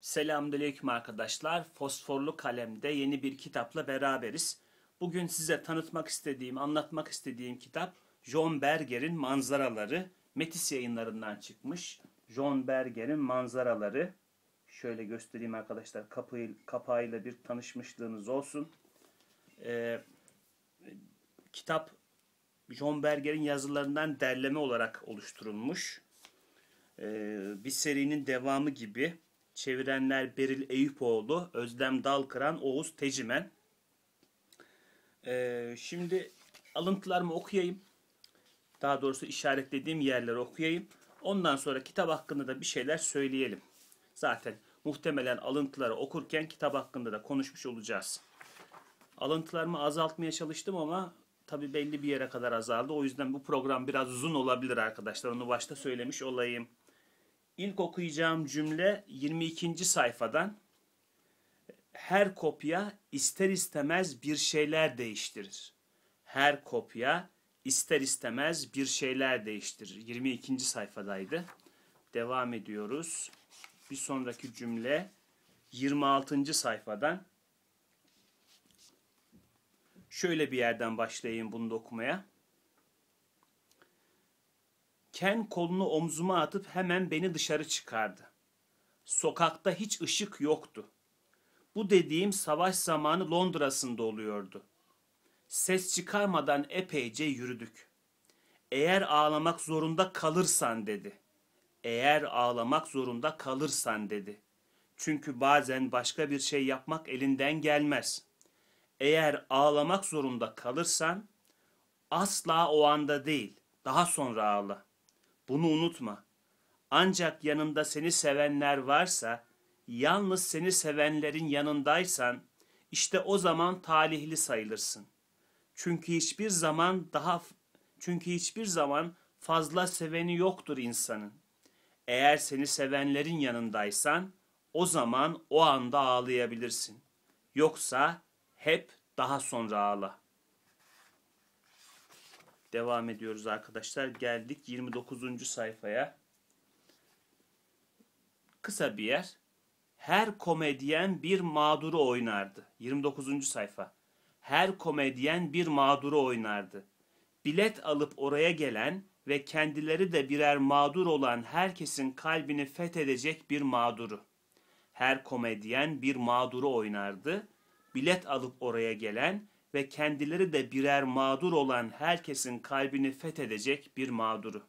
Selamünaleyküm arkadaşlar. Fosforlu Kalem'de yeni bir kitapla beraberiz. Bugün size tanıtmak istediğim, anlatmak istediğim kitap John Berger'in Manzaraları. Metis yayınlarından çıkmış. John Berger'in Manzaraları. Şöyle göstereyim arkadaşlar. Kapı, kapağıyla bir tanışmışlığınız olsun. Ee, kitap John Berger'in yazılarından derleme olarak oluşturulmuş. Ee, bir serinin devamı gibi Çevirenler Beril Eyüpoğlu, Özlem Dalkıran, Oğuz Tecimen. Ee, şimdi alıntılarımı okuyayım. Daha doğrusu işaretlediğim yerleri okuyayım. Ondan sonra kitap hakkında da bir şeyler söyleyelim. Zaten muhtemelen alıntıları okurken kitap hakkında da konuşmuş olacağız. Alıntılarımı azaltmaya çalıştım ama tabi belli bir yere kadar azaldı. O yüzden bu program biraz uzun olabilir arkadaşlar. Onu başta söylemiş olayım. İlk okuyacağım cümle 22. sayfadan. Her kopya ister istemez bir şeyler değiştirir. Her kopya ister istemez bir şeyler değiştirir. 22. sayfadaydı. Devam ediyoruz. Bir sonraki cümle 26. sayfadan. Şöyle bir yerden başlayayım bunu da okumaya. Ken kolunu omzuma atıp hemen beni dışarı çıkardı. Sokakta hiç ışık yoktu. Bu dediğim savaş zamanı Londra'sında oluyordu. Ses çıkarmadan epeyce yürüdük. Eğer ağlamak zorunda kalırsan dedi. Eğer ağlamak zorunda kalırsan dedi. Çünkü bazen başka bir şey yapmak elinden gelmez. Eğer ağlamak zorunda kalırsan asla o anda değil, daha sonra ağla. Bunu unutma. Ancak yanında seni sevenler varsa, yalnız seni sevenlerin yanındaysan, işte o zaman talihli sayılırsın. Çünkü hiçbir zaman daha çünkü hiçbir zaman fazla seveni yoktur insanın. Eğer seni sevenlerin yanındaysan, o zaman o anda ağlayabilirsin. Yoksa hep daha sonra ağla.'' devam ediyoruz arkadaşlar. Geldik 29. sayfaya. Kısa bir yer. Her komedyen bir mağduru oynardı. 29. sayfa. Her komedyen bir mağduru oynardı. Bilet alıp oraya gelen ve kendileri de birer mağdur olan herkesin kalbini fethedecek bir mağduru. Her komedyen bir mağduru oynardı. Bilet alıp oraya gelen ve kendileri de birer mağdur olan herkesin kalbini fethedecek bir mağduru.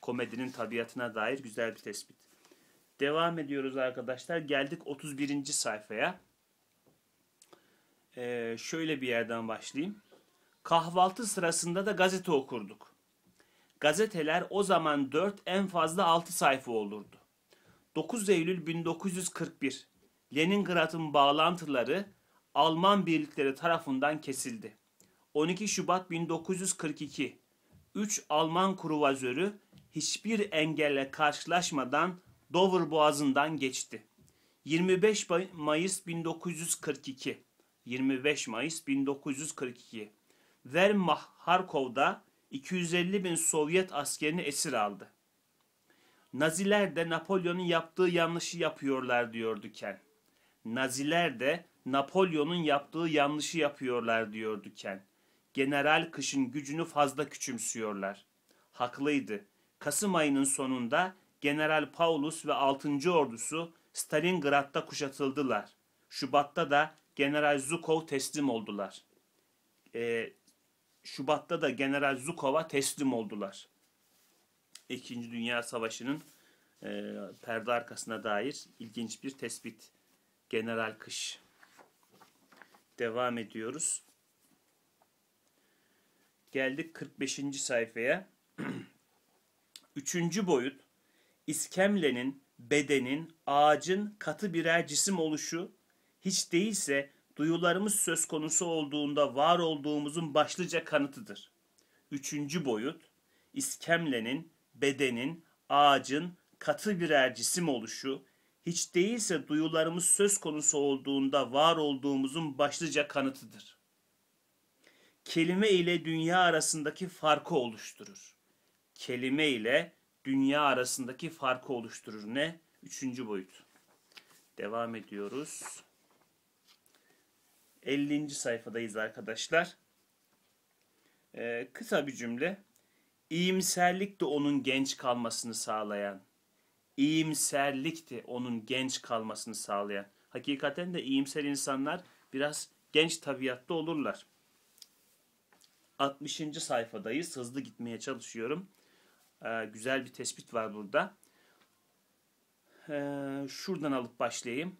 Komedinin tabiatına dair güzel bir tespit. Devam ediyoruz arkadaşlar. Geldik 31. sayfaya. Ee, şöyle bir yerden başlayayım. Kahvaltı sırasında da gazete okurduk. Gazeteler o zaman 4 en fazla 6 sayfa olurdu. 9 Eylül 1941 Leningrad'ın bağlantıları Alman birlikleri tarafından kesildi. 12 Şubat 1942 3 Alman kruvazörü hiçbir engelle karşılaşmadan Dover Boğazı'ndan geçti. 25 Mayıs 1942 25 Mayıs 1942 Wehrmacht Harkov'da 250 bin Sovyet askerini esir aldı. Naziler de Napolyon'un yaptığı yanlışı yapıyorlar diyordu Ken. Naziler de Napolyon'un yaptığı yanlışı yapıyorlar diyordu Ken. General kışın gücünü fazla küçümsüyorlar. Haklıydı. Kasım ayının sonunda General Paulus ve 6. ordusu Stalingrad'da kuşatıldılar. Şubat'ta da General Zukov teslim oldular. Ee, Şubat'ta da General Zukov'a teslim oldular. İkinci Dünya Savaşı'nın e, perde arkasına dair ilginç bir tespit. General Kış devam ediyoruz. Geldik 45. sayfaya. Üçüncü boyut iskemlenin, bedenin, ağacın katı birer cisim oluşu hiç değilse duyularımız söz konusu olduğunda var olduğumuzun başlıca kanıtıdır. Üçüncü boyut iskemlenin, bedenin, ağacın katı birer cisim oluşu hiç değilse duyularımız söz konusu olduğunda var olduğumuzun başlıca kanıtıdır. Kelime ile dünya arasındaki farkı oluşturur. Kelime ile dünya arasındaki farkı oluşturur ne? Üçüncü boyut. Devam ediyoruz. 50. sayfadayız arkadaşlar. Ee, kısa bir cümle. İyimserlik de onun genç kalmasını sağlayan, iyimserlikti onun genç kalmasını sağlayan. Hakikaten de iyimser insanlar biraz genç tabiatlı olurlar. 60. sayfadayız. Hızlı gitmeye çalışıyorum. Ee, güzel bir tespit var burada. Ee, şuradan alıp başlayayım.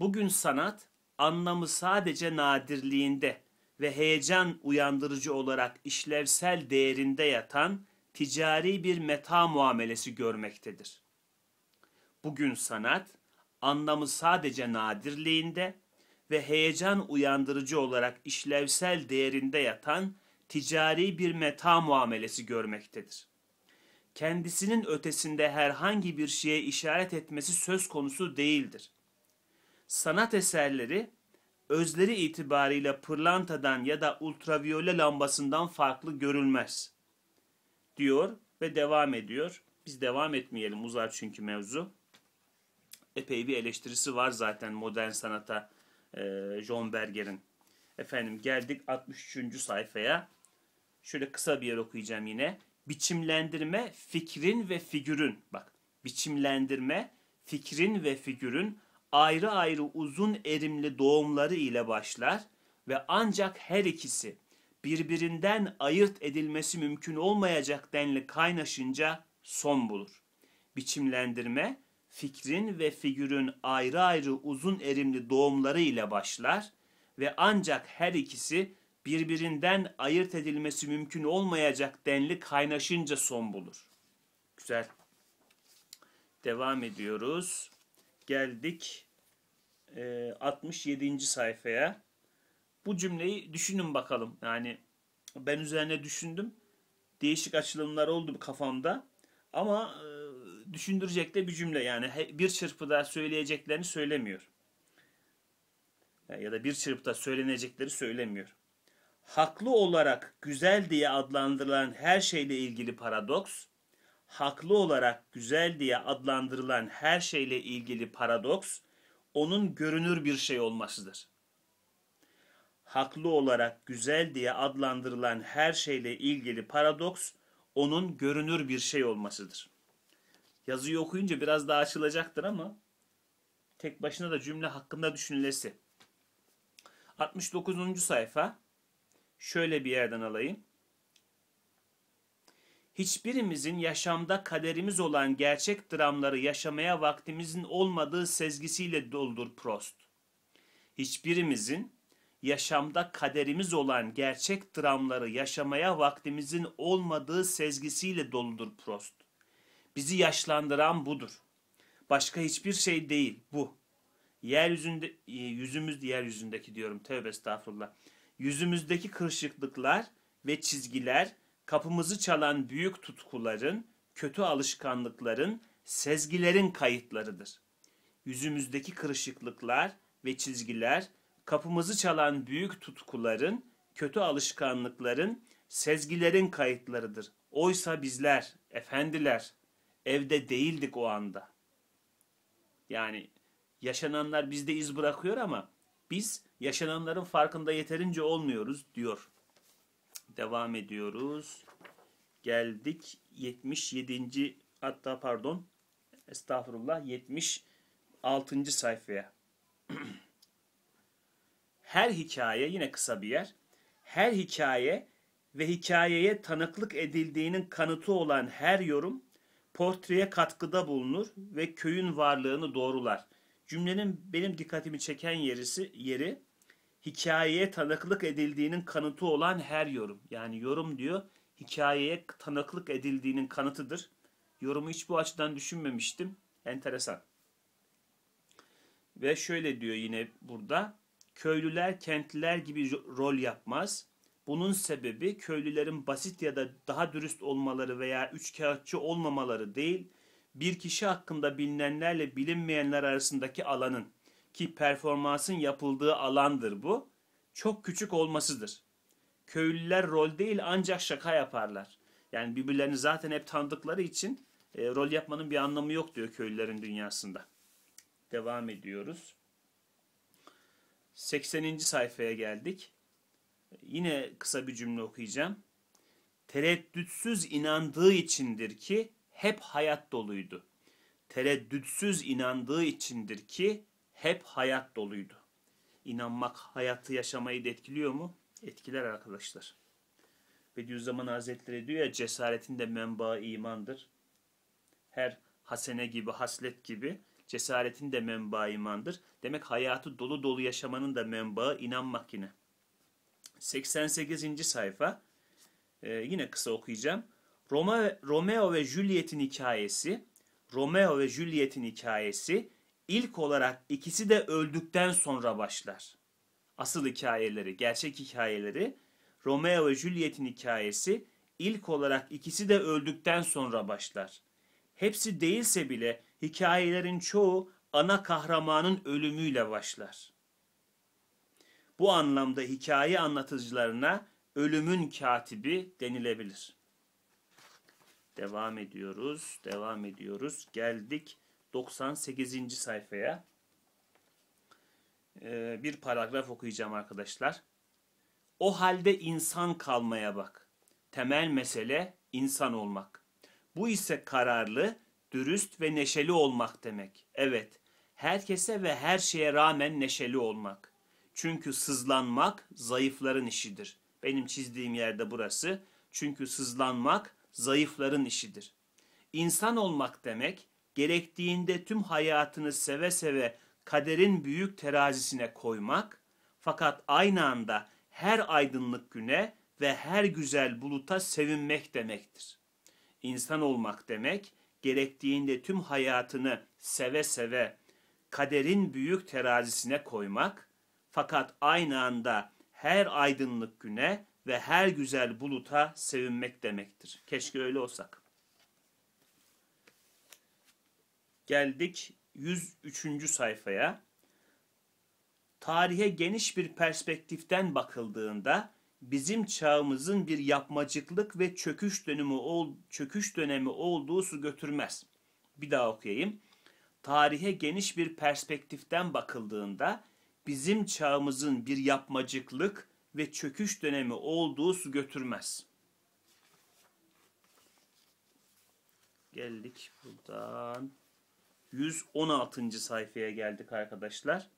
Bugün sanat anlamı sadece nadirliğinde ve heyecan uyandırıcı olarak işlevsel değerinde yatan ticari bir meta muamelesi görmektedir. Bugün sanat anlamı sadece nadirliğinde ve heyecan uyandırıcı olarak işlevsel değerinde yatan ticari bir meta muamelesi görmektedir. Kendisinin ötesinde herhangi bir şeye işaret etmesi söz konusu değildir. Sanat eserleri özleri itibariyle pırlantadan ya da ultraviyole lambasından farklı görülmez. Diyor ve devam ediyor. Biz devam etmeyelim uzar çünkü mevzu epey bir eleştirisi var zaten modern sanata e, John Berger'in. Efendim geldik 63. sayfaya. Şöyle kısa bir yer okuyacağım yine. Biçimlendirme fikrin ve figürün. Bak biçimlendirme fikrin ve figürün ayrı ayrı uzun erimli doğumları ile başlar ve ancak her ikisi birbirinden ayırt edilmesi mümkün olmayacak denli kaynaşınca son bulur. Biçimlendirme fikrin ve figürün ayrı ayrı uzun erimli doğumları ile başlar ve ancak her ikisi birbirinden ayırt edilmesi mümkün olmayacak denli kaynaşınca son bulur. Güzel. Devam ediyoruz. Geldik 67. E, sayfaya. Bu cümleyi düşünün bakalım. Yani ben üzerine düşündüm. Değişik açılımlar oldu kafamda. Ama e, düşündürecek de bir cümle. Yani bir çırpıda söyleyeceklerini söylemiyor. Ya da bir çırpıda söylenecekleri söylemiyor. Haklı olarak güzel diye adlandırılan her şeyle ilgili paradoks, haklı olarak güzel diye adlandırılan her şeyle ilgili paradoks, onun görünür bir şey olmasıdır. Haklı olarak güzel diye adlandırılan her şeyle ilgili paradoks, onun görünür bir şey olmasıdır. Yazıyı okuyunca biraz daha açılacaktır ama tek başına da cümle hakkında düşünülesi. 69. sayfa. Şöyle bir yerden alayım. Hiçbirimizin yaşamda kaderimiz olan gerçek dramları yaşamaya vaktimizin olmadığı sezgisiyle doldur Prost. Hiçbirimizin yaşamda kaderimiz olan gerçek dramları yaşamaya vaktimizin olmadığı sezgisiyle doludur Prost. Bizi yaşlandıran budur. Başka hiçbir şey değil bu. Yeryüzünde, e, yüzümüz yeryüzündeki diyorum tövbe estağfurullah. Yüzümüzdeki kırışıklıklar ve çizgiler kapımızı çalan büyük tutkuların, kötü alışkanlıkların, sezgilerin kayıtlarıdır. Yüzümüzdeki kırışıklıklar ve çizgiler kapımızı çalan büyük tutkuların, kötü alışkanlıkların, sezgilerin kayıtlarıdır. Oysa bizler, efendiler, Evde değildik o anda. Yani yaşananlar bizde iz bırakıyor ama biz yaşananların farkında yeterince olmuyoruz diyor. Devam ediyoruz. Geldik 77. hatta pardon estağfurullah 76. sayfaya. Her hikaye yine kısa bir yer. Her hikaye ve hikayeye tanıklık edildiğinin kanıtı olan her yorum portreye katkıda bulunur ve köyün varlığını doğrular. Cümlenin benim dikkatimi çeken yerisi, yeri hikayeye tanıklık edildiğinin kanıtı olan her yorum. Yani yorum diyor hikayeye tanıklık edildiğinin kanıtıdır. Yorumu hiç bu açıdan düşünmemiştim. Enteresan. Ve şöyle diyor yine burada. Köylüler kentliler gibi rol yapmaz. Bunun sebebi köylülerin basit ya da daha dürüst olmaları veya üç kağıtçı olmamaları değil, bir kişi hakkında bilinenlerle bilinmeyenler arasındaki alanın ki performansın yapıldığı alandır bu, çok küçük olmasıdır. Köylüler rol değil ancak şaka yaparlar. Yani birbirlerini zaten hep tanıdıkları için e, rol yapmanın bir anlamı yok diyor köylülerin dünyasında. Devam ediyoruz. 80. sayfaya geldik. Yine kısa bir cümle okuyacağım. Tereddütsüz inandığı içindir ki hep hayat doluydu. Tereddütsüz inandığı içindir ki hep hayat doluydu. İnanmak hayatı yaşamayı da etkiliyor mu? Etkiler arkadaşlar. Bediüzzaman Hazretleri diyor ya cesaretin de menbaı imandır. Her hasene gibi, haslet gibi cesaretin de menbaı imandır. Demek hayatı dolu dolu yaşamanın da menbaı inanmak yine. 88. sayfa. Ee, yine kısa okuyacağım. Roma, Romeo ve Juliet'in hikayesi. Romeo ve Juliet'in hikayesi ilk olarak ikisi de öldükten sonra başlar. Asıl hikayeleri, gerçek hikayeleri Romeo ve Juliet'in hikayesi ilk olarak ikisi de öldükten sonra başlar. Hepsi değilse bile hikayelerin çoğu ana kahramanın ölümüyle başlar. Bu anlamda hikaye anlatıcılarına ölümün katibi denilebilir. Devam ediyoruz, devam ediyoruz. Geldik 98. sayfaya. Ee, bir paragraf okuyacağım arkadaşlar. O halde insan kalmaya bak. Temel mesele insan olmak. Bu ise kararlı, dürüst ve neşeli olmak demek. Evet, herkese ve her şeye rağmen neşeli olmak. Çünkü sızlanmak zayıfların işidir. Benim çizdiğim yerde burası. Çünkü sızlanmak zayıfların işidir. İnsan olmak demek gerektiğinde tüm hayatını seve seve kaderin büyük terazisine koymak fakat aynı anda her aydınlık güne ve her güzel buluta sevinmek demektir. İnsan olmak demek gerektiğinde tüm hayatını seve seve kaderin büyük terazisine koymak fakat aynı anda her aydınlık güne ve her güzel buluta sevinmek demektir. Keşke öyle olsak. Geldik 103. sayfaya. Tarihe geniş bir perspektiften bakıldığında bizim çağımızın bir yapmacıklık ve çöküş dönemi ol, çöküş dönemi olduğu su götürmez. Bir daha okuyayım. Tarihe geniş bir perspektiften bakıldığında bizim çağımızın bir yapmacıklık ve çöküş dönemi olduğu su götürmez. Geldik buradan. 116. sayfaya geldik arkadaşlar.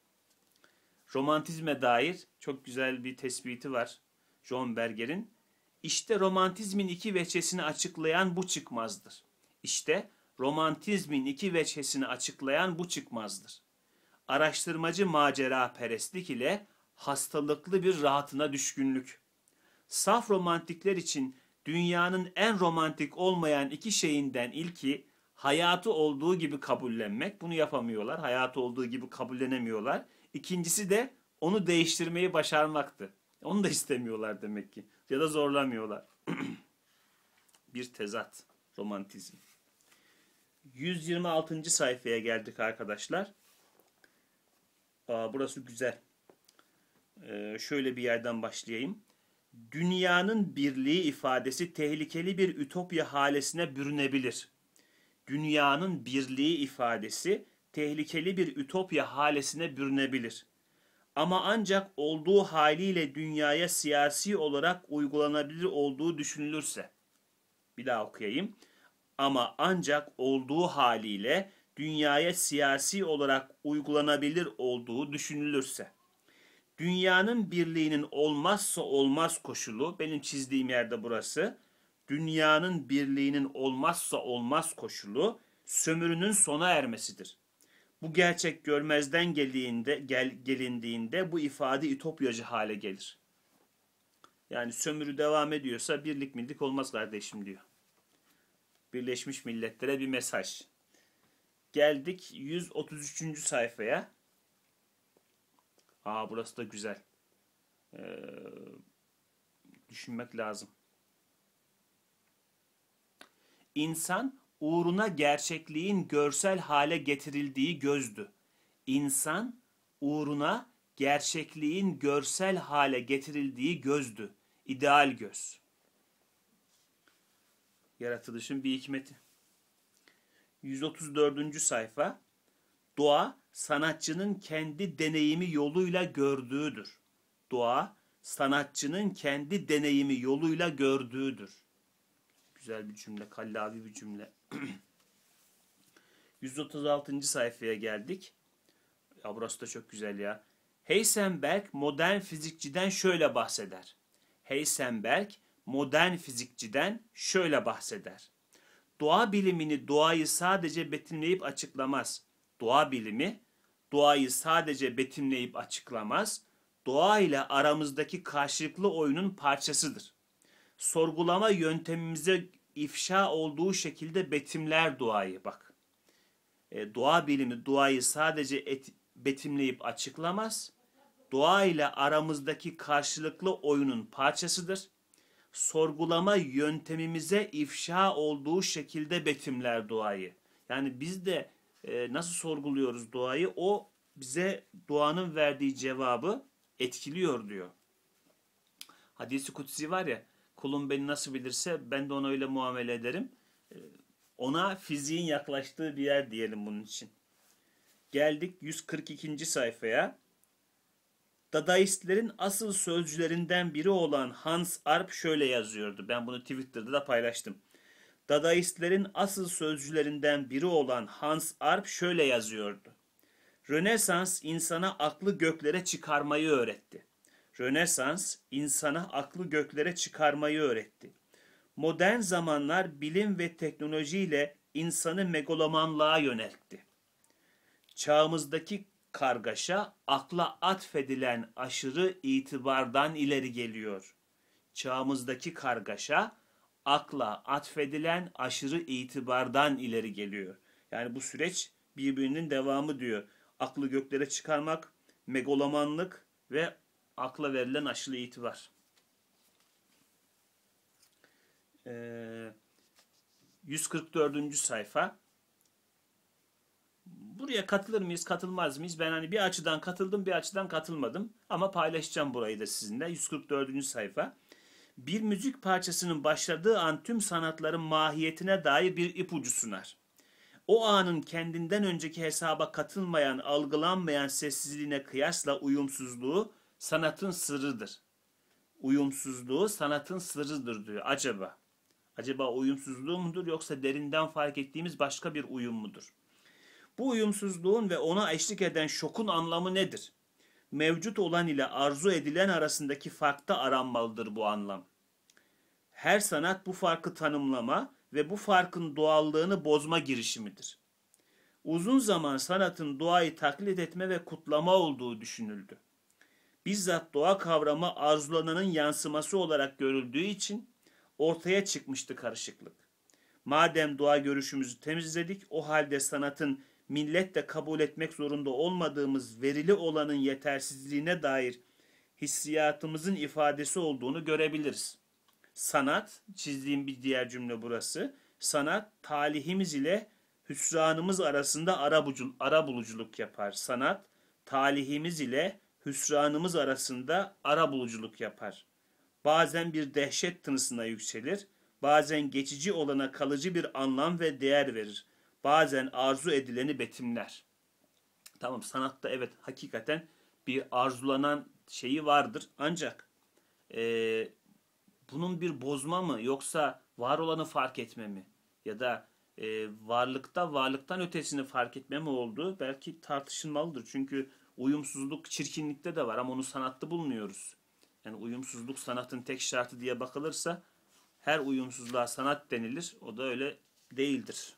Romantizme dair çok güzel bir tespiti var John Berger'in. İşte romantizmin iki veçesini açıklayan bu çıkmazdır. İşte romantizmin iki veçesini açıklayan bu çıkmazdır araştırmacı macera perestlik ile hastalıklı bir rahatına düşkünlük. Saf romantikler için dünyanın en romantik olmayan iki şeyinden ilki hayatı olduğu gibi kabullenmek. Bunu yapamıyorlar. Hayatı olduğu gibi kabullenemiyorlar. İkincisi de onu değiştirmeyi başarmaktı. Onu da istemiyorlar demek ki. Ya da zorlamıyorlar. bir tezat romantizm. 126. sayfaya geldik arkadaşlar. Aa, burası güzel. Ee, şöyle bir yerden başlayayım. Dünyanın birliği ifadesi tehlikeli bir ütopya halesine bürünebilir. Dünyanın birliği ifadesi tehlikeli bir ütopya halesine bürünebilir. Ama ancak olduğu haliyle dünyaya siyasi olarak uygulanabilir olduğu düşünülürse. Bir daha okuyayım. Ama ancak olduğu haliyle dünyaya siyasi olarak uygulanabilir olduğu düşünülürse, dünyanın birliğinin olmazsa olmaz koşulu, benim çizdiğim yerde burası, dünyanın birliğinin olmazsa olmaz koşulu sömürünün sona ermesidir. Bu gerçek görmezden geldiğinde, gel, gelindiğinde bu ifade ütopyacı hale gelir. Yani sömürü devam ediyorsa birlik millik olmaz kardeşim diyor. Birleşmiş Milletler'e bir mesaj. Geldik 133. sayfaya. Aa burası da güzel. Ee, düşünmek lazım. İnsan uğruna gerçekliğin görsel hale getirildiği gözdü. İnsan uğruna gerçekliğin görsel hale getirildiği gözdü. İdeal göz. Yaratılışın bir hikmeti. 134. sayfa doğa sanatçının kendi deneyimi yoluyla gördüğüdür. Doğa sanatçının kendi deneyimi yoluyla gördüğüdür. Güzel bir cümle, kallavi bir cümle. 136. sayfaya geldik. Ya burası da çok güzel ya. Heisenberg modern fizikçiden şöyle bahseder. Heisenberg modern fizikçiden şöyle bahseder. Doğa bilimini doğayı sadece betimleyip açıklamaz. Doğa bilimi doğayı sadece betimleyip açıklamaz. Doğa ile aramızdaki karşılıklı oyunun parçasıdır. Sorgulama yöntemimize ifşa olduğu şekilde betimler doğayı bak. E, doğa bilimi doğayı sadece et, betimleyip açıklamaz. Doğa ile aramızdaki karşılıklı oyunun parçasıdır sorgulama yöntemimize ifşa olduğu şekilde betimler duayı. Yani biz de e, nasıl sorguluyoruz duayı o bize duanın verdiği cevabı etkiliyor diyor. Hadisi kutsi var ya kulum beni nasıl bilirse ben de ona öyle muamele ederim. E, ona fiziğin yaklaştığı bir yer diyelim bunun için. Geldik 142. sayfaya. Dadaistlerin asıl sözcülerinden biri olan Hans Arp şöyle yazıyordu. Ben bunu Twitter'da da paylaştım. Dadaistlerin asıl sözcülerinden biri olan Hans Arp şöyle yazıyordu. Rönesans insana aklı göklere çıkarmayı öğretti. Rönesans insana aklı göklere çıkarmayı öğretti. Modern zamanlar bilim ve teknolojiyle insanı megalomanlığa yöneltti. Çağımızdaki kargaşa akla atfedilen aşırı itibardan ileri geliyor. Çağımızdaki kargaşa akla atfedilen aşırı itibardan ileri geliyor. Yani bu süreç birbirinin devamı diyor. Aklı göklere çıkarmak, megalomanlık ve akla verilen aşırı itibar. Ee, 144. sayfa buraya katılır mıyız, katılmaz mıyız? Ben hani bir açıdan katıldım, bir açıdan katılmadım. Ama paylaşacağım burayı da sizinle. 144. sayfa. Bir müzik parçasının başladığı an tüm sanatların mahiyetine dair bir ipucu sunar. O anın kendinden önceki hesaba katılmayan, algılanmayan sessizliğine kıyasla uyumsuzluğu sanatın sırrıdır. Uyumsuzluğu sanatın sırrıdır diyor. Acaba? Acaba uyumsuzluğu mudur yoksa derinden fark ettiğimiz başka bir uyum mudur? Bu uyumsuzluğun ve ona eşlik eden şokun anlamı nedir? Mevcut olan ile arzu edilen arasındaki farkta aranmalıdır bu anlam. Her sanat bu farkı tanımlama ve bu farkın doğallığını bozma girişimidir. Uzun zaman sanatın doğayı taklit etme ve kutlama olduğu düşünüldü. Bizzat doğa kavramı arzulananın yansıması olarak görüldüğü için ortaya çıkmıştı karışıklık. Madem doğa görüşümüzü temizledik, o halde sanatın millet kabul etmek zorunda olmadığımız verili olanın yetersizliğine dair hissiyatımızın ifadesi olduğunu görebiliriz. Sanat, çizdiğim bir diğer cümle burası. Sanat talihimiz ile hüsranımız arasında ara, bucul, ara buluculuk yapar. Sanat talihimiz ile hüsranımız arasında ara buluculuk yapar. Bazen bir dehşet tınısına yükselir, bazen geçici olana kalıcı bir anlam ve değer verir.'' bazen arzu edileni betimler. Tamam sanatta evet hakikaten bir arzulanan şeyi vardır. Ancak e, bunun bir bozma mı yoksa var olanı fark etme mi? Ya da e, varlıkta varlıktan ötesini fark etme mi oldu? Belki tartışılmalıdır. Çünkü uyumsuzluk çirkinlikte de var ama onu sanatta bulmuyoruz. Yani uyumsuzluk sanatın tek şartı diye bakılırsa her uyumsuzluğa sanat denilir. O da öyle değildir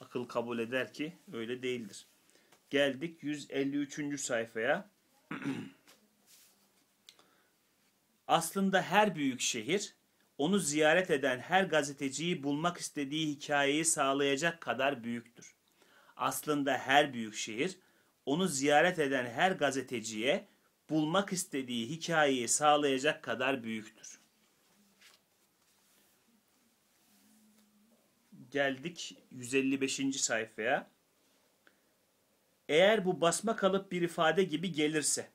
akıl kabul eder ki öyle değildir. Geldik 153. sayfaya. Aslında her büyük şehir onu ziyaret eden her gazeteciyi bulmak istediği hikayeyi sağlayacak kadar büyüktür. Aslında her büyük şehir onu ziyaret eden her gazeteciye bulmak istediği hikayeyi sağlayacak kadar büyüktür. geldik 155. sayfaya. Eğer bu basma kalıp bir ifade gibi gelirse,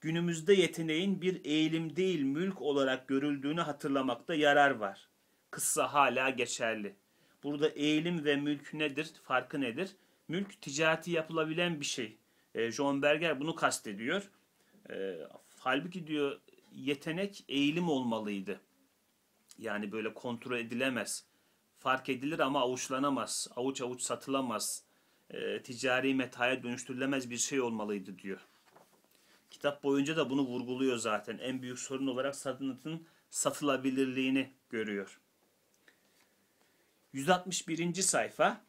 günümüzde yeteneğin bir eğilim değil mülk olarak görüldüğünü hatırlamakta yarar var. Kıssa hala geçerli. Burada eğilim ve mülk nedir? Farkı nedir? Mülk ticareti yapılabilen bir şey. E, John Berger bunu kastediyor. E, halbuki diyor yetenek eğilim olmalıydı. Yani böyle kontrol edilemez fark edilir ama avuçlanamaz, avuç avuç satılamaz, e, ticari metaya dönüştürülemez bir şey olmalıydı diyor. Kitap boyunca da bunu vurguluyor zaten. En büyük sorun olarak sanatın satılabilirliğini görüyor. 161. sayfa.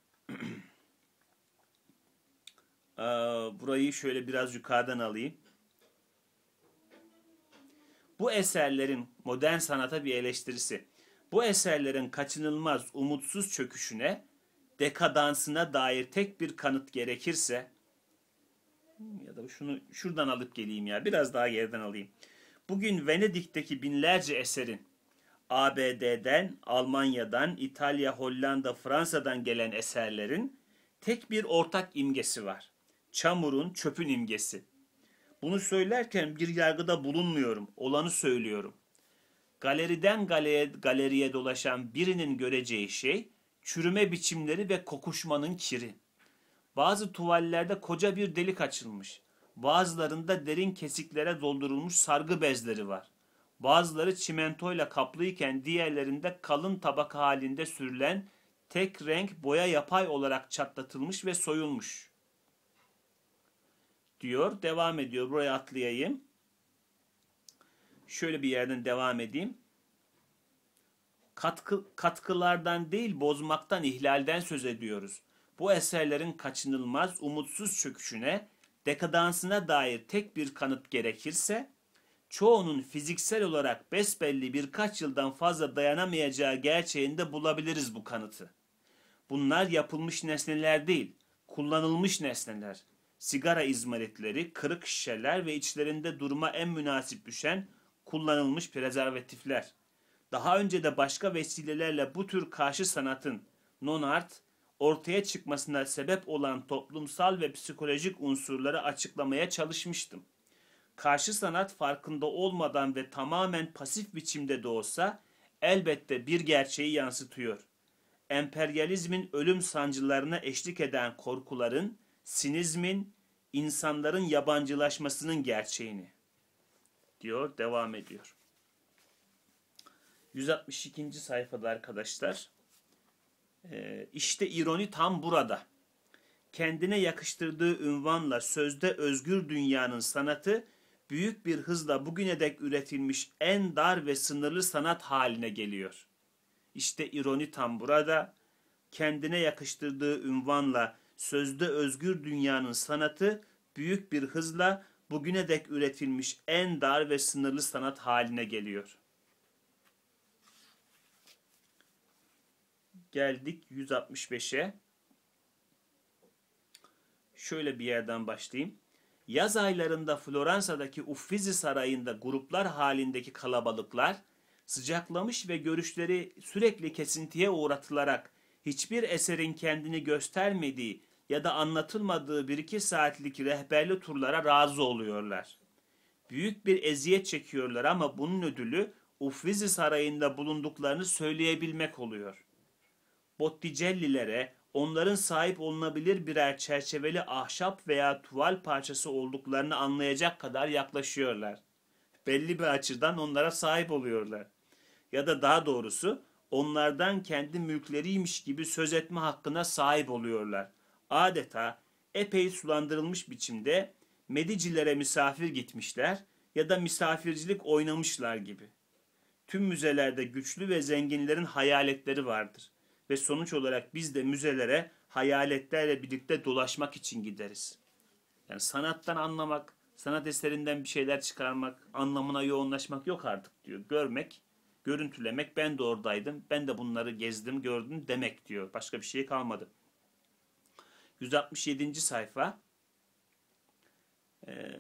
Burayı şöyle biraz yukarıdan alayım. Bu eserlerin modern sanata bir eleştirisi bu eserlerin kaçınılmaz umutsuz çöküşüne, dekadansına dair tek bir kanıt gerekirse ya da şunu şuradan alıp geleyim ya biraz daha geriden alayım. Bugün Venedik'teki binlerce eserin ABD'den, Almanya'dan, İtalya, Hollanda, Fransa'dan gelen eserlerin tek bir ortak imgesi var. Çamurun, çöpün imgesi. Bunu söylerken bir yargıda bulunmuyorum, olanı söylüyorum galeriden galeriye, galeriye dolaşan birinin göreceği şey çürüme biçimleri ve kokuşmanın kiri. Bazı tuvallerde koca bir delik açılmış. Bazılarında derin kesiklere doldurulmuş sargı bezleri var. Bazıları çimentoyla kaplıyken diğerlerinde kalın tabaka halinde sürülen tek renk boya yapay olarak çatlatılmış ve soyulmuş. Diyor, devam ediyor. Buraya atlayayım şöyle bir yerden devam edeyim. Katkı, katkılardan değil bozmaktan, ihlalden söz ediyoruz. Bu eserlerin kaçınılmaz, umutsuz çöküşüne, dekadansına dair tek bir kanıt gerekirse, çoğunun fiziksel olarak besbelli birkaç yıldan fazla dayanamayacağı gerçeğinde bulabiliriz bu kanıtı. Bunlar yapılmış nesneler değil, kullanılmış nesneler. Sigara izmaritleri, kırık şişeler ve içlerinde duruma en münasip düşen kullanılmış prezervatifler. Daha önce de başka vesilelerle bu tür karşı sanatın non-art ortaya çıkmasına sebep olan toplumsal ve psikolojik unsurları açıklamaya çalışmıştım. Karşı sanat farkında olmadan ve tamamen pasif biçimde de olsa elbette bir gerçeği yansıtıyor. Emperyalizmin ölüm sancılarına eşlik eden korkuların, sinizmin, insanların yabancılaşmasının gerçeğini diyor, devam ediyor. 162. sayfada arkadaşlar. E, işte ironi tam burada. Kendine yakıştırdığı ünvanla sözde özgür dünyanın sanatı büyük bir hızla bugüne dek üretilmiş en dar ve sınırlı sanat haline geliyor. İşte ironi tam burada. Kendine yakıştırdığı ünvanla sözde özgür dünyanın sanatı büyük bir hızla bugüne dek üretilmiş en dar ve sınırlı sanat haline geliyor. Geldik 165'e. Şöyle bir yerden başlayayım. Yaz aylarında Floransa'daki Uffizi Sarayı'nda gruplar halindeki kalabalıklar sıcaklamış ve görüşleri sürekli kesintiye uğratılarak hiçbir eserin kendini göstermediği ya da anlatılmadığı bir iki saatlik rehberli turlara razı oluyorlar. Büyük bir eziyet çekiyorlar ama bunun ödülü Uffizi Sarayı'nda bulunduklarını söyleyebilmek oluyor. Botticellilere onların sahip olunabilir birer çerçeveli ahşap veya tuval parçası olduklarını anlayacak kadar yaklaşıyorlar. Belli bir açıdan onlara sahip oluyorlar. Ya da daha doğrusu onlardan kendi mülkleriymiş gibi söz etme hakkına sahip oluyorlar adeta epey sulandırılmış biçimde Medicilere misafir gitmişler ya da misafircilik oynamışlar gibi. Tüm müzelerde güçlü ve zenginlerin hayaletleri vardır ve sonuç olarak biz de müzelere hayaletlerle birlikte dolaşmak için gideriz. Yani sanattan anlamak, sanat eserinden bir şeyler çıkarmak, anlamına yoğunlaşmak yok artık diyor. Görmek, görüntülemek ben de oradaydım, ben de bunları gezdim, gördüm demek diyor. Başka bir şey kalmadı. 167. sayfa. Ee,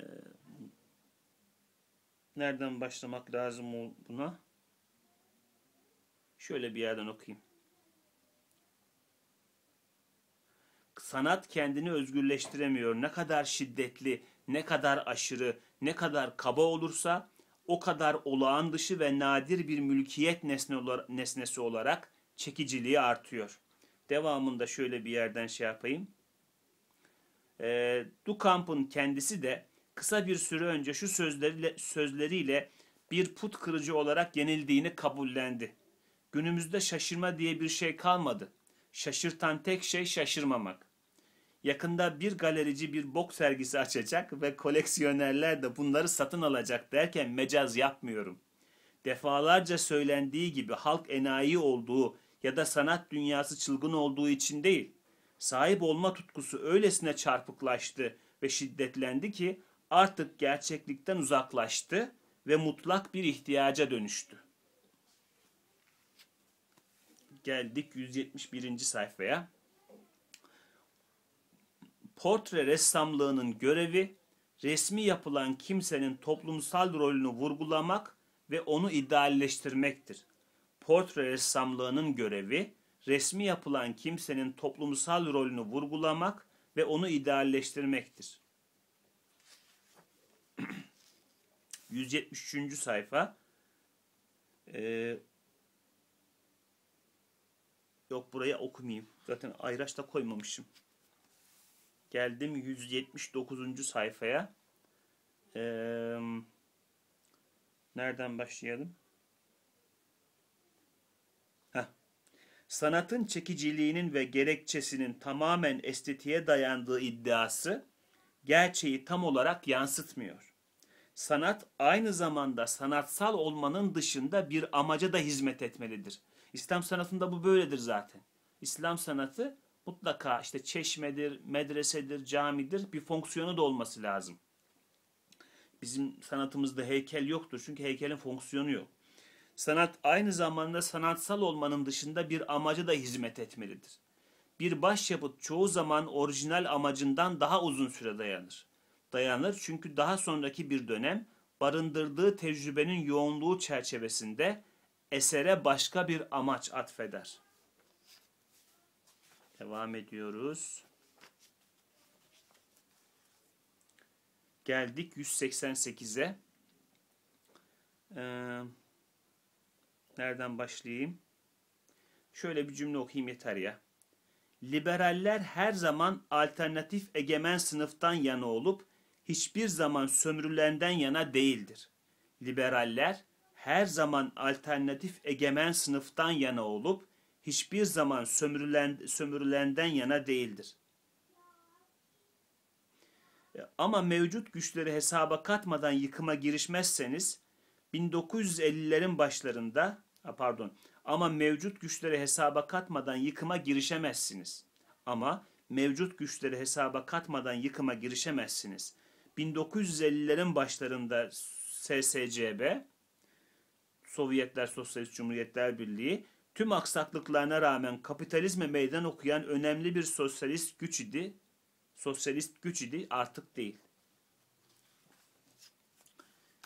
nereden başlamak lazım buna? Şöyle bir yerden okuyayım. Sanat kendini özgürleştiremiyor. Ne kadar şiddetli, ne kadar aşırı, ne kadar kaba olursa o kadar olağan dışı ve nadir bir mülkiyet nesnesi olarak çekiciliği artıyor. Devamında şöyle bir yerden şey yapayım. E, Dukamp'ın kendisi de kısa bir süre önce şu sözleriyle, sözleriyle bir put kırıcı olarak yenildiğini kabullendi. Günümüzde şaşırma diye bir şey kalmadı. Şaşırtan tek şey şaşırmamak. Yakında bir galerici bir bok sergisi açacak ve koleksiyonerler de bunları satın alacak derken mecaz yapmıyorum. Defalarca söylendiği gibi halk enayi olduğu ya da sanat dünyası çılgın olduğu için değil, sahip olma tutkusu öylesine çarpıklaştı ve şiddetlendi ki artık gerçeklikten uzaklaştı ve mutlak bir ihtiyaca dönüştü. Geldik 171. sayfaya. Portre ressamlığının görevi resmi yapılan kimsenin toplumsal rolünü vurgulamak ve onu idealleştirmektir. Portre ressamlığının görevi resmi yapılan kimsenin toplumsal rolünü vurgulamak ve onu idealleştirmektir. 173. sayfa ee, yok buraya okumayayım. Zaten ayraçta koymamışım. Geldim 179. sayfaya. Ee, nereden başlayalım? sanatın çekiciliğinin ve gerekçesinin tamamen estetiğe dayandığı iddiası gerçeği tam olarak yansıtmıyor. Sanat aynı zamanda sanatsal olmanın dışında bir amaca da hizmet etmelidir. İslam sanatında bu böyledir zaten. İslam sanatı mutlaka işte çeşmedir, medresedir, camidir bir fonksiyonu da olması lazım. Bizim sanatımızda heykel yoktur çünkü heykelin fonksiyonu yok. Sanat aynı zamanda sanatsal olmanın dışında bir amaca da hizmet etmelidir. Bir başyapıt çoğu zaman orijinal amacından daha uzun süre dayanır. Dayanır çünkü daha sonraki bir dönem barındırdığı tecrübenin yoğunluğu çerçevesinde esere başka bir amaç atfeder. Devam ediyoruz. Geldik 188'e. Ee, Nereden başlayayım? Şöyle bir cümle okuyayım yeter ya. Liberaller her zaman alternatif egemen sınıftan yana olup hiçbir zaman sömürülenden yana değildir. Liberaller her zaman alternatif egemen sınıftan yana olup hiçbir zaman sömürülen, sömürülenden yana değildir. E, ama mevcut güçleri hesaba katmadan yıkıma girişmezseniz 1950'lerin başlarında pardon ama mevcut güçleri hesaba katmadan yıkıma girişemezsiniz. Ama mevcut güçleri hesaba katmadan yıkıma girişemezsiniz. 1950'lerin başlarında SSCB Sovyetler Sosyalist Cumhuriyetler Birliği tüm aksaklıklarına rağmen kapitalizme meydan okuyan önemli bir sosyalist güç idi. Sosyalist güç idi artık değil.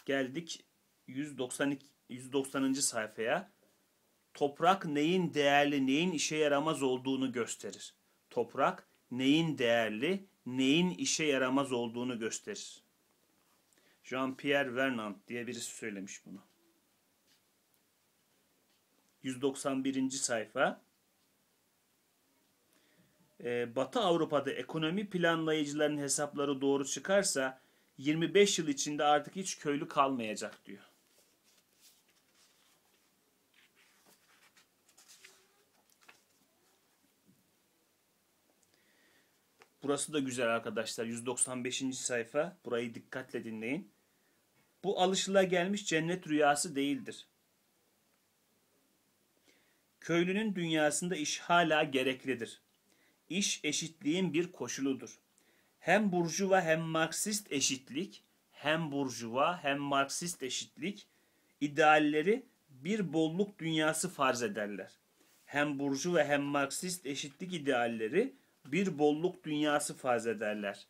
Geldik 192 190. sayfaya toprak neyin değerli, neyin işe yaramaz olduğunu gösterir. Toprak neyin değerli, neyin işe yaramaz olduğunu gösterir. Jean-Pierre Vernant diye birisi söylemiş bunu. 191. sayfa. Ee, Batı Avrupa'da ekonomi planlayıcıların hesapları doğru çıkarsa 25 yıl içinde artık hiç köylü kalmayacak diyor. Burası da güzel arkadaşlar. 195. sayfa. Burayı dikkatle dinleyin. Bu alışılagelmiş cennet rüyası değildir. Köylünün dünyasında iş hala gereklidir. İş eşitliğin bir koşuludur. Hem burjuva hem marksist eşitlik, hem burjuva hem marksist eşitlik idealleri bir bolluk dünyası farz ederler. Hem burjuva hem marksist eşitlik idealleri bir bolluk dünyası farz ederler.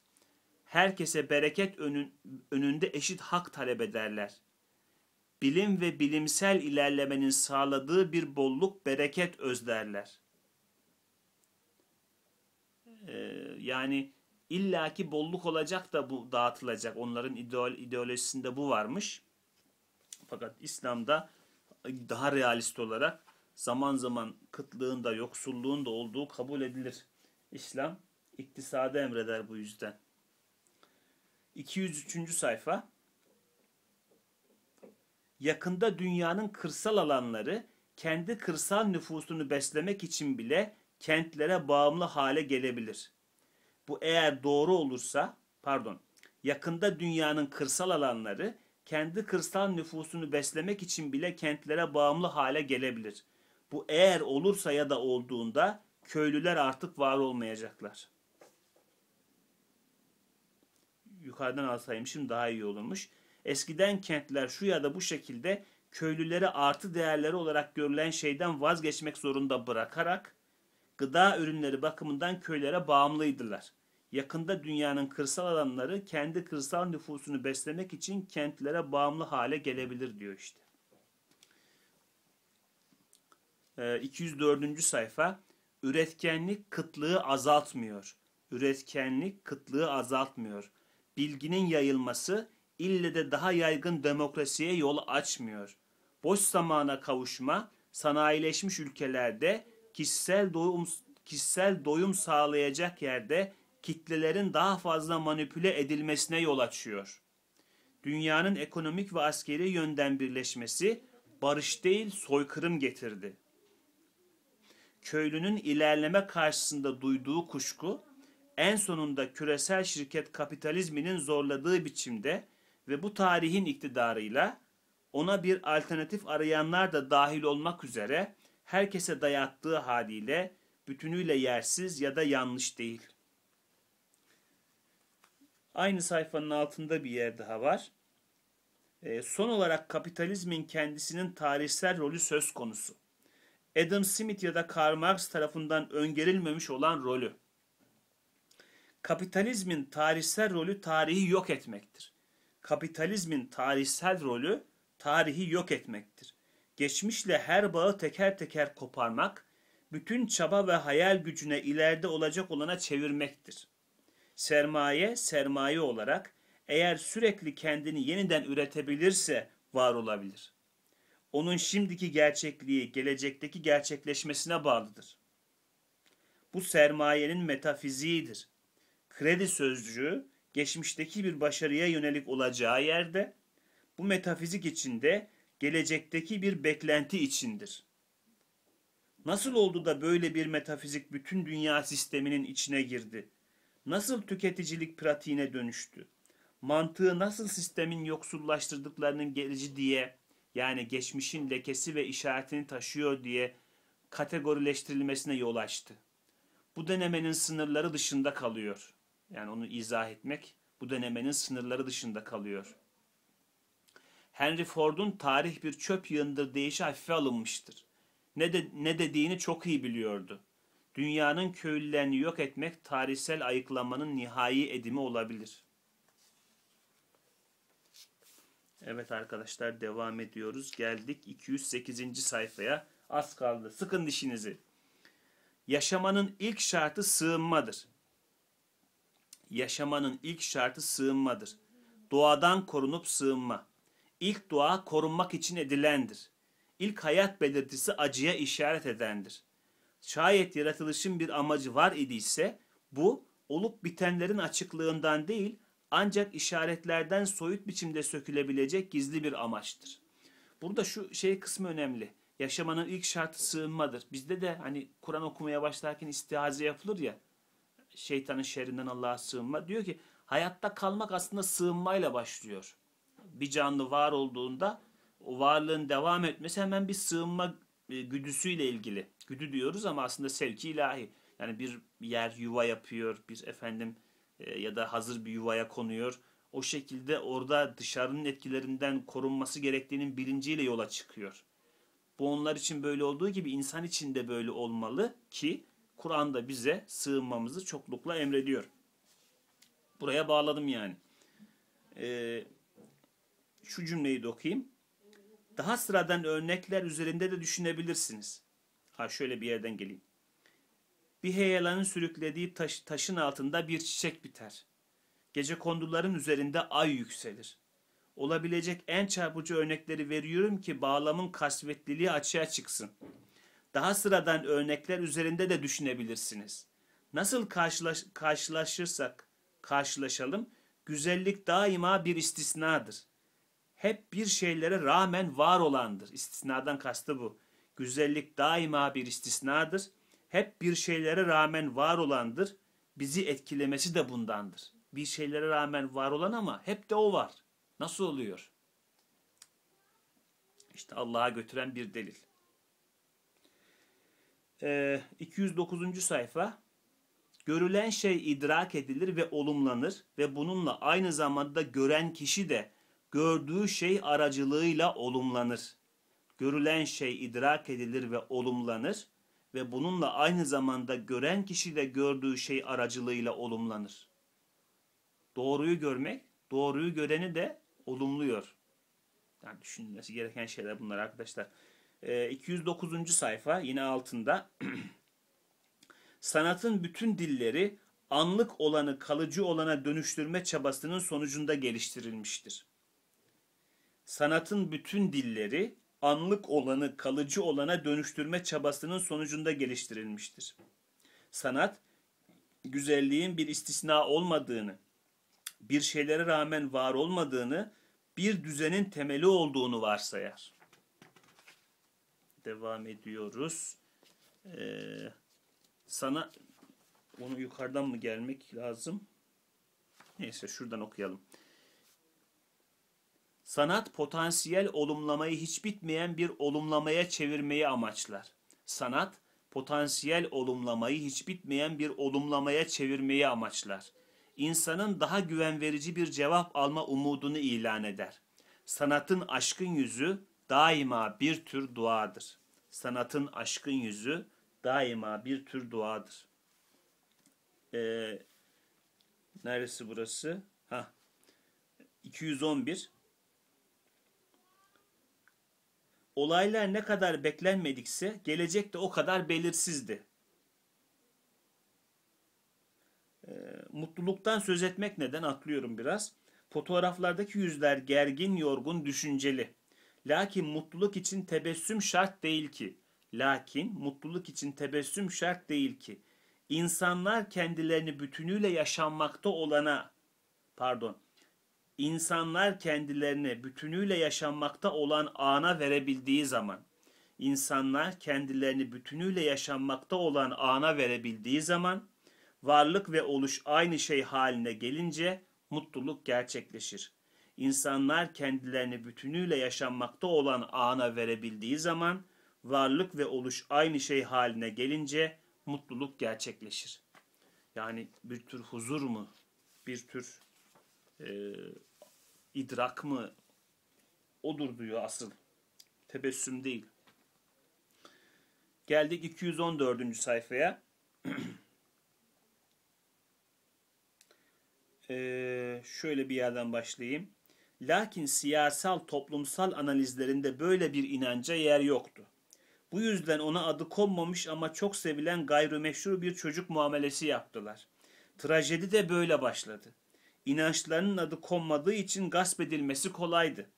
Herkese bereket önün, önünde eşit hak talep ederler. Bilim ve bilimsel ilerlemenin sağladığı bir bolluk bereket özlerler. Ee, yani illaki bolluk olacak da bu dağıtılacak. Onların ideolojisinde bu varmış. Fakat İslam'da daha realist olarak zaman zaman kıtlığın da yoksulluğun da olduğu kabul edilir. İslam iktisada emreder bu yüzden. 203. sayfa Yakında dünyanın kırsal alanları kendi kırsal nüfusunu beslemek için bile kentlere bağımlı hale gelebilir. Bu eğer doğru olursa, pardon, yakında dünyanın kırsal alanları kendi kırsal nüfusunu beslemek için bile kentlere bağımlı hale gelebilir. Bu eğer olursa ya da olduğunda köylüler artık var olmayacaklar. Yukarıdan alsaymışım daha iyi olurmuş. Eskiden kentler şu ya da bu şekilde köylülere artı değerleri olarak görülen şeyden vazgeçmek zorunda bırakarak gıda ürünleri bakımından köylere bağımlıydılar. Yakında dünyanın kırsal alanları kendi kırsal nüfusunu beslemek için kentlere bağımlı hale gelebilir diyor işte. 204. Ee, sayfa Üretkenlik kıtlığı azaltmıyor. Üretkenlik kıtlığı azaltmıyor. Bilginin yayılması ille de daha yaygın demokrasiye yol açmıyor. Boş zamana kavuşma sanayileşmiş ülkelerde kişisel doyum kişisel doyum sağlayacak yerde kitlelerin daha fazla manipüle edilmesine yol açıyor. Dünyanın ekonomik ve askeri yönden birleşmesi barış değil soykırım getirdi köylünün ilerleme karşısında duyduğu kuşku en sonunda küresel şirket kapitalizminin zorladığı biçimde ve bu tarihin iktidarıyla ona bir alternatif arayanlar da dahil olmak üzere herkese dayattığı haliyle bütünüyle yersiz ya da yanlış değil. Aynı sayfanın altında bir yer daha var. E, son olarak kapitalizmin kendisinin tarihsel rolü söz konusu. Adam Smith ya da Karl Marx tarafından öngerilmemiş olan rolü. Kapitalizmin tarihsel rolü tarihi yok etmektir. Kapitalizmin tarihsel rolü tarihi yok etmektir. Geçmişle her bağı teker teker koparmak, bütün çaba ve hayal gücüne ileride olacak olana çevirmektir. Sermaye, sermaye olarak eğer sürekli kendini yeniden üretebilirse var olabilir.'' onun şimdiki gerçekliği gelecekteki gerçekleşmesine bağlıdır. Bu sermayenin metafiziğidir. Kredi sözcüğü geçmişteki bir başarıya yönelik olacağı yerde bu metafizik içinde gelecekteki bir beklenti içindir. Nasıl oldu da böyle bir metafizik bütün dünya sisteminin içine girdi? Nasıl tüketicilik pratiğine dönüştü? Mantığı nasıl sistemin yoksullaştırdıklarının gerici diye yani geçmişin lekesi ve işaretini taşıyor diye kategorileştirilmesine yol açtı. Bu denemenin sınırları dışında kalıyor. Yani onu izah etmek bu denemenin sınırları dışında kalıyor. Henry Ford'un tarih bir çöp yığındır deyişi hafife alınmıştır. Ne, de, ne dediğini çok iyi biliyordu. Dünyanın köylülerini yok etmek tarihsel ayıklamanın nihai edimi olabilir.'' Evet arkadaşlar devam ediyoruz. Geldik 208. sayfaya. Az kaldı. Sıkın dişinizi. Yaşamanın ilk şartı sığınmadır. Yaşamanın ilk şartı sığınmadır. Doğadan korunup sığınma. İlk dua korunmak için edilendir. İlk hayat belirtisi acıya işaret edendir. Şayet yaratılışın bir amacı var idiyse bu olup bitenlerin açıklığından değil ancak işaretlerden soyut biçimde sökülebilecek gizli bir amaçtır. Burada şu şey kısmı önemli. Yaşamanın ilk şartı sığınmadır. Bizde de hani Kur'an okumaya başlarken istihaze yapılır ya. Şeytanın şerrinden Allah'a sığınma. Diyor ki hayatta kalmak aslında sığınmayla başlıyor. Bir canlı var olduğunda o varlığın devam etmesi hemen bir sığınma e, güdüsüyle ilgili. Güdü diyoruz ama aslında sevki ilahi. Yani bir yer yuva yapıyor, bir efendim e, ya da hazır bir yuvaya konuyor. O şekilde orada dışarının etkilerinden korunması gerektiğinin bilinciyle yola çıkıyor. Bu onlar için böyle olduğu gibi insan için de böyle olmalı ki Kur'an'da bize sığınmamızı çoklukla emrediyor. Buraya bağladım yani. Ee, şu cümleyi de okuyayım. Daha sıradan örnekler üzerinde de düşünebilirsiniz. Ha şöyle bir yerden geleyim. Bir heyelanın sürüklediği taş, taşın altında bir çiçek biter. Gece konduların üzerinde ay yükselir. Olabilecek en çarpıcı örnekleri veriyorum ki bağlamın kasvetliliği açığa çıksın. Daha sıradan örnekler üzerinde de düşünebilirsiniz. Nasıl karşılaş, karşılaşırsak karşılaşalım, güzellik daima bir istisnadır. Hep bir şeylere rağmen var olandır. İstisnadan kastı bu. Güzellik daima bir istisnadır hep bir şeylere rağmen var olandır. Bizi etkilemesi de bundandır. Bir şeylere rağmen var olan ama hep de o var. Nasıl oluyor? İşte Allah'a götüren bir delil. Ee, 209. sayfa. Görülen şey idrak edilir ve olumlanır ve bununla aynı zamanda gören kişi de gördüğü şey aracılığıyla olumlanır. Görülen şey idrak edilir ve olumlanır ve bununla aynı zamanda gören kişi de gördüğü şey aracılığıyla olumlanır. Doğruyu görmek, doğruyu göreni de olumluyor. Yani düşünülmesi gereken şeyler bunlar arkadaşlar. E, ee, 209. sayfa yine altında. Sanatın bütün dilleri anlık olanı kalıcı olana dönüştürme çabasının sonucunda geliştirilmiştir. Sanatın bütün dilleri anlık olanı kalıcı olana dönüştürme çabasının sonucunda geliştirilmiştir. Sanat, güzelliğin bir istisna olmadığını, bir şeylere rağmen var olmadığını, bir düzenin temeli olduğunu varsayar. Devam ediyoruz. Ee, sana onu yukarıdan mı gelmek lazım? Neyse şuradan okuyalım. Sanat potansiyel olumlamayı hiç bitmeyen bir olumlamaya çevirmeyi amaçlar. Sanat potansiyel olumlamayı hiç bitmeyen bir olumlamaya çevirmeyi amaçlar. İnsanın daha güven verici bir cevap alma umudunu ilan eder. Sanatın aşkın yüzü daima bir tür duadır. Sanatın aşkın yüzü daima bir tür duadır. Ee, neresi burası? Ha. 211 olaylar ne kadar beklenmedikse gelecek de o kadar belirsizdi. E, mutluluktan söz etmek neden atlıyorum biraz. Fotoğraflardaki yüzler gergin, yorgun, düşünceli. Lakin mutluluk için tebessüm şart değil ki. Lakin mutluluk için tebessüm şart değil ki. İnsanlar kendilerini bütünüyle yaşanmakta olana, pardon, insanlar kendilerini bütünüyle yaşanmakta olan ana verebildiği zaman, insanlar kendilerini bütünüyle yaşanmakta olan ana verebildiği zaman, varlık ve oluş aynı şey haline gelince mutluluk gerçekleşir. İnsanlar kendilerini bütünüyle yaşanmakta olan ana verebildiği zaman, varlık ve oluş aynı şey haline gelince mutluluk gerçekleşir. Yani bir tür huzur mu? Bir tür e, idrak mı odur diyor asıl. Tebessüm değil. Geldik 214. sayfaya. ee, şöyle bir yerden başlayayım. Lakin siyasal toplumsal analizlerinde böyle bir inanca yer yoktu. Bu yüzden ona adı konmamış ama çok sevilen gayrimeşru bir çocuk muamelesi yaptılar. Trajedi de böyle başladı inançlarının adı konmadığı için gasp edilmesi kolaydı.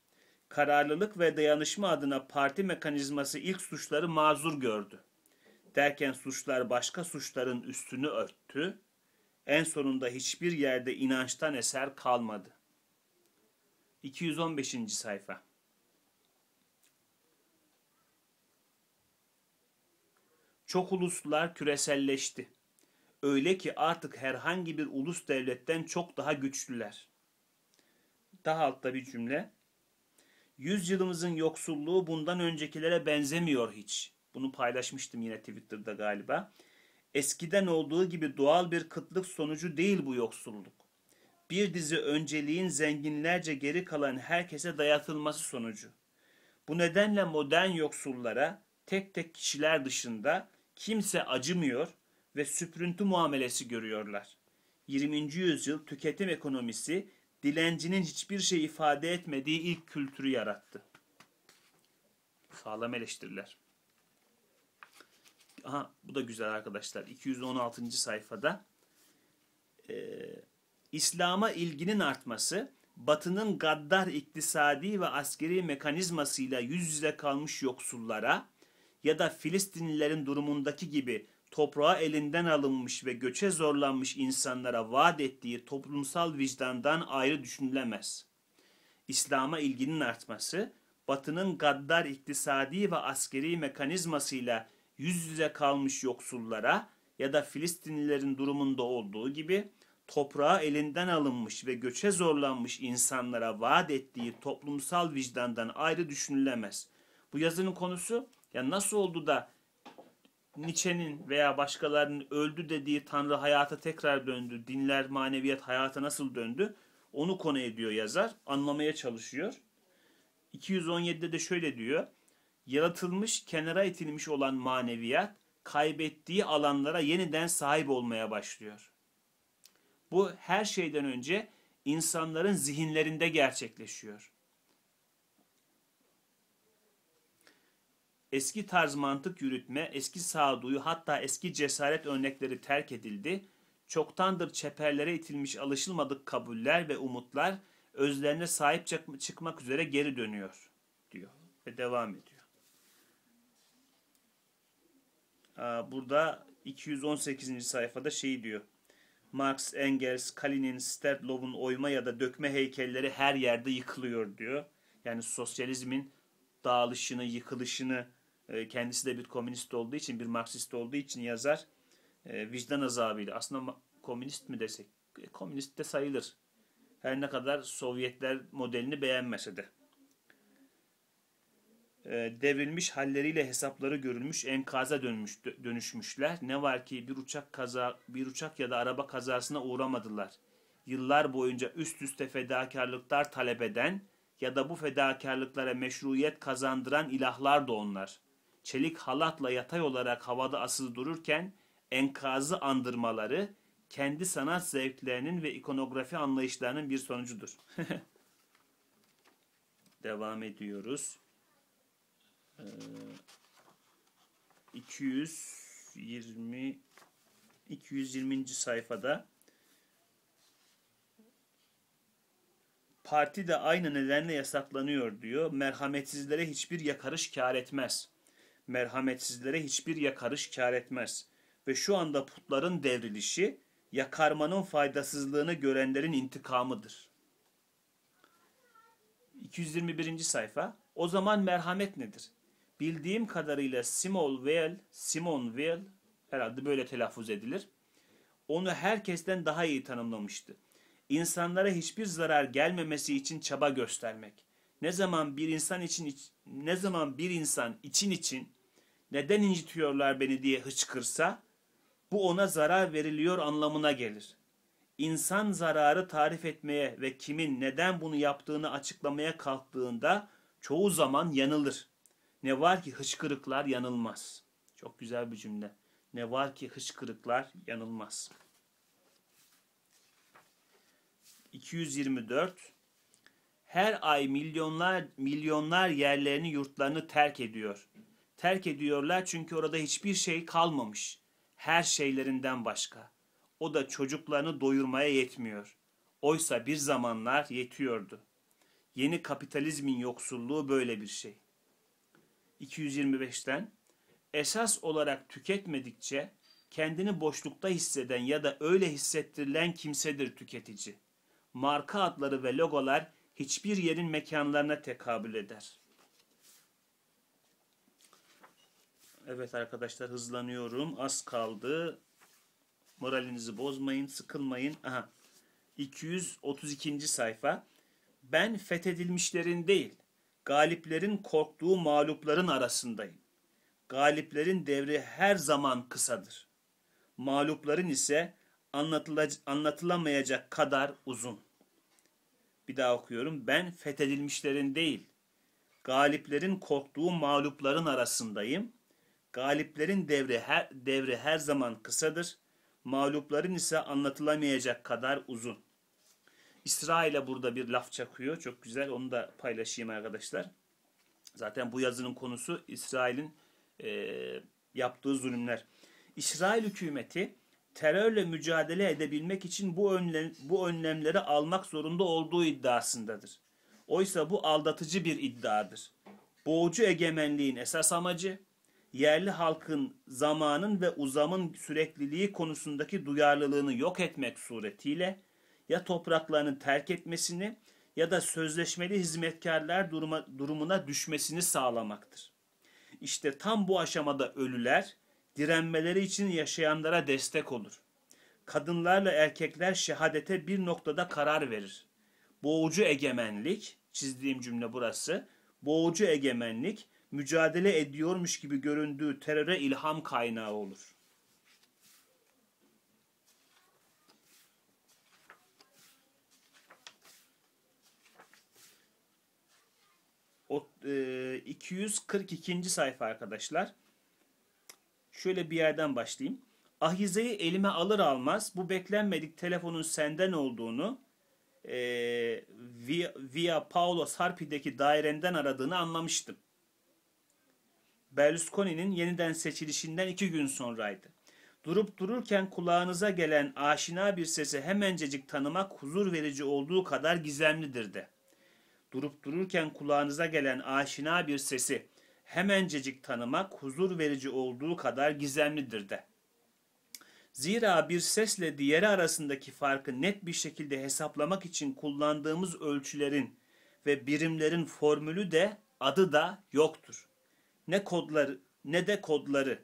Kararlılık ve dayanışma adına parti mekanizması ilk suçları mazur gördü. Derken suçlar başka suçların üstünü örttü. En sonunda hiçbir yerde inançtan eser kalmadı. 215. sayfa Çok uluslar küreselleşti Öyle ki artık herhangi bir ulus devletten çok daha güçlüler. Daha altta bir cümle. Yüzyılımızın yoksulluğu bundan öncekilere benzemiyor hiç. Bunu paylaşmıştım yine Twitter'da galiba. Eskiden olduğu gibi doğal bir kıtlık sonucu değil bu yoksulluk. Bir dizi önceliğin zenginlerce geri kalan herkese dayatılması sonucu. Bu nedenle modern yoksullara tek tek kişiler dışında kimse acımıyor ve süprüntü muamelesi görüyorlar. 20. yüzyıl tüketim ekonomisi dilencinin hiçbir şey ifade etmediği ilk kültürü yarattı. Sağlam eleştiriler. Aha bu da güzel arkadaşlar. 216. sayfada e, İslam'a ilginin artması Batı'nın gaddar iktisadi ve askeri mekanizmasıyla yüz yüze kalmış yoksullara ya da Filistinlilerin durumundaki gibi toprağa elinden alınmış ve göçe zorlanmış insanlara vaat ettiği toplumsal vicdandan ayrı düşünülemez. İslam'a ilginin artması, Batı'nın gaddar iktisadi ve askeri mekanizmasıyla yüz yüze kalmış yoksullara ya da Filistinlilerin durumunda olduğu gibi toprağa elinden alınmış ve göçe zorlanmış insanlara vaat ettiği toplumsal vicdandan ayrı düşünülemez. Bu yazının konusu ya nasıl oldu da Nietzsche'nin veya başkalarının öldü dediği Tanrı hayata tekrar döndü, dinler, maneviyat hayata nasıl döndü onu konu ediyor yazar, anlamaya çalışıyor. 217'de de şöyle diyor, yaratılmış, kenara itilmiş olan maneviyat kaybettiği alanlara yeniden sahip olmaya başlıyor. Bu her şeyden önce insanların zihinlerinde gerçekleşiyor. Eski tarz mantık yürütme, eski sağduyu hatta eski cesaret örnekleri terk edildi. Çoktandır çeperlere itilmiş alışılmadık kabuller ve umutlar özlerine sahip çıkmak üzere geri dönüyor diyor ve devam ediyor. Burada 218. sayfada şey diyor. Marx, Engels, Kalinin, Stedlov'un oyma ya da dökme heykelleri her yerde yıkılıyor diyor. Yani sosyalizmin dağılışını, yıkılışını e, kendisi de bir komünist olduğu için, bir Marksist olduğu için yazar e, vicdan azabıyla. Aslında komünist mi desek? E, komünist de sayılır. Her ne kadar Sovyetler modelini beğenmese de. Devrilmiş halleriyle hesapları görülmüş, enkaza dönmüş, dönüşmüşler. Ne var ki bir uçak kaza, bir uçak ya da araba kazasına uğramadılar. Yıllar boyunca üst üste fedakarlıklar talep eden ya da bu fedakarlıklara meşruiyet kazandıran ilahlar da onlar.'' çelik halatla yatay olarak havada asılı dururken enkazı andırmaları kendi sanat zevklerinin ve ikonografi anlayışlarının bir sonucudur. Devam ediyoruz. Ee, 220 220. sayfada parti de aynı nedenle yasaklanıyor diyor. Merhametsizlere hiçbir yakarış kar etmez merhametsizlere hiçbir yakarış kar etmez. Ve şu anda putların devrilişi yakarmanın faydasızlığını görenlerin intikamıdır. 221. sayfa. O zaman merhamet nedir? Bildiğim kadarıyla Simon Weil, Simon Weil herhalde böyle telaffuz edilir. Onu herkesten daha iyi tanımlamıştı. İnsanlara hiçbir zarar gelmemesi için çaba göstermek. Ne zaman bir insan için ne zaman bir insan için için neden incitiyorlar beni diye hıçkırsa bu ona zarar veriliyor anlamına gelir. İnsan zararı tarif etmeye ve kimin neden bunu yaptığını açıklamaya kalktığında çoğu zaman yanılır. Ne var ki hıçkırıklar yanılmaz. Çok güzel bir cümle. Ne var ki hıçkırıklar yanılmaz. 224 her ay milyonlar milyonlar yerlerini yurtlarını terk ediyor. Terk ediyorlar çünkü orada hiçbir şey kalmamış. Her şeylerinden başka. O da çocuklarını doyurmaya yetmiyor. Oysa bir zamanlar yetiyordu. Yeni kapitalizmin yoksulluğu böyle bir şey. 225'ten esas olarak tüketmedikçe kendini boşlukta hisseden ya da öyle hissettirilen kimsedir tüketici. Marka adları ve logolar hiçbir yerin mekanlarına tekabül eder. Evet arkadaşlar hızlanıyorum. Az kaldı. Moralinizi bozmayın, sıkılmayın. Aha. 232. sayfa. Ben fethedilmişlerin değil, galiplerin korktuğu mağlupların arasındayım. Galiplerin devri her zaman kısadır. Mağlupların ise anlatıla anlatılamayacak kadar uzun.'' Bir daha okuyorum. Ben fethedilmişlerin değil, galiplerin korktuğu mağlupların arasındayım. Galiplerin devri her, devri her zaman kısadır. Mağlupların ise anlatılamayacak kadar uzun. İsrail'e burada bir laf çakıyor. Çok güzel onu da paylaşayım arkadaşlar. Zaten bu yazının konusu İsrail'in e, yaptığı zulümler. İsrail hükümeti terörle mücadele edebilmek için bu, önlem, bu önlemleri almak zorunda olduğu iddiasındadır. Oysa bu aldatıcı bir iddiadır. Boğucu egemenliğin esas amacı, yerli halkın zamanın ve uzamın sürekliliği konusundaki duyarlılığını yok etmek suretiyle ya topraklarını terk etmesini ya da sözleşmeli hizmetkarlar duruma, durumuna düşmesini sağlamaktır. İşte tam bu aşamada ölüler direnmeleri için yaşayanlara destek olur. Kadınlarla erkekler şehadete bir noktada karar verir. Boğucu egemenlik, çizdiğim cümle burası, boğucu egemenlik mücadele ediyormuş gibi göründüğü teröre ilham kaynağı olur. O, e, 242. sayfa arkadaşlar. Şöyle bir yerden başlayayım. Ahizeyi elime alır almaz bu beklenmedik telefonun senden olduğunu e, via, via Paolo Sarpi'deki dairenden aradığını anlamıştım. Berlusconi'nin yeniden seçilişinden iki gün sonraydı. Durup dururken kulağınıza gelen aşina bir sesi hemencecik tanımak huzur verici olduğu kadar gizemlidir de. Durup dururken kulağınıza gelen aşina bir sesi hemencecik tanımak huzur verici olduğu kadar gizemlidir de. Zira bir sesle diğeri arasındaki farkı net bir şekilde hesaplamak için kullandığımız ölçülerin ve birimlerin formülü de adı da yoktur. Ne kodları ne de kodları.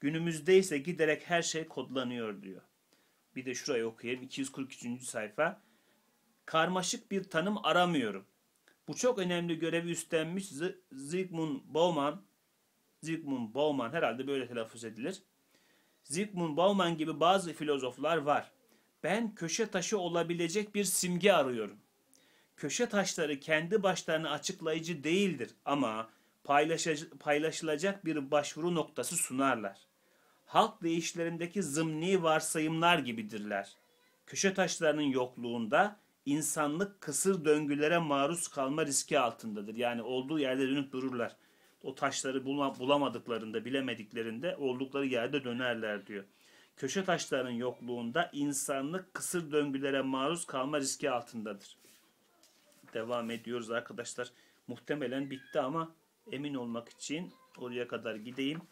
Günümüzde ise giderek her şey kodlanıyor diyor. Bir de şurayı okuyayım 243. sayfa. Karmaşık bir tanım aramıyorum bu çok önemli görevi üstlenmiş Zygmunt Bauman. Zygmunt Bauman herhalde böyle telaffuz edilir. Zygmunt Bauman gibi bazı filozoflar var. Ben köşe taşı olabilecek bir simge arıyorum. Köşe taşları kendi başlarına açıklayıcı değildir ama paylaşılacak bir başvuru noktası sunarlar. Halk değişlerindeki zımni varsayımlar gibidirler. Köşe taşlarının yokluğunda insanlık kısır döngülere maruz kalma riski altındadır. Yani olduğu yerde dönüp dururlar. O taşları bulamadıklarında, bilemediklerinde oldukları yerde dönerler diyor. Köşe taşlarının yokluğunda insanlık kısır döngülere maruz kalma riski altındadır. Devam ediyoruz arkadaşlar. Muhtemelen bitti ama emin olmak için oraya kadar gideyim.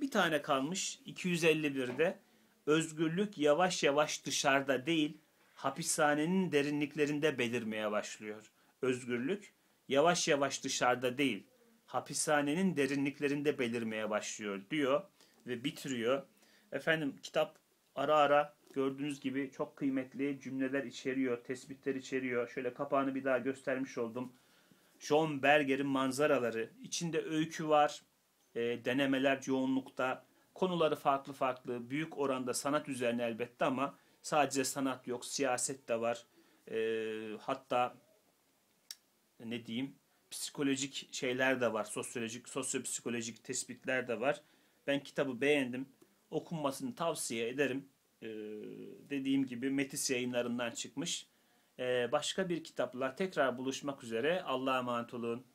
Bir tane kalmış 251'de. Özgürlük yavaş yavaş dışarıda değil, hapishanenin derinliklerinde belirmeye başlıyor. Özgürlük yavaş yavaş dışarıda değil, hapishanenin derinliklerinde belirmeye başlıyor diyor ve bitiriyor. Efendim kitap ara ara gördüğünüz gibi çok kıymetli cümleler içeriyor, tespitler içeriyor. Şöyle kapağını bir daha göstermiş oldum. John Berger'in manzaraları. içinde öykü var, e, denemeler yoğunlukta, konuları farklı farklı, büyük oranda sanat üzerine elbette ama Sadece sanat yok, siyaset de var. E, hatta ne diyeyim psikolojik şeyler de var. Sosyolojik, sosyopsikolojik tespitler de var. Ben kitabı beğendim. Okunmasını tavsiye ederim. Ee, dediğim gibi Metis yayınlarından çıkmış. Ee, başka bir kitapla tekrar buluşmak üzere. Allah'a emanet olun.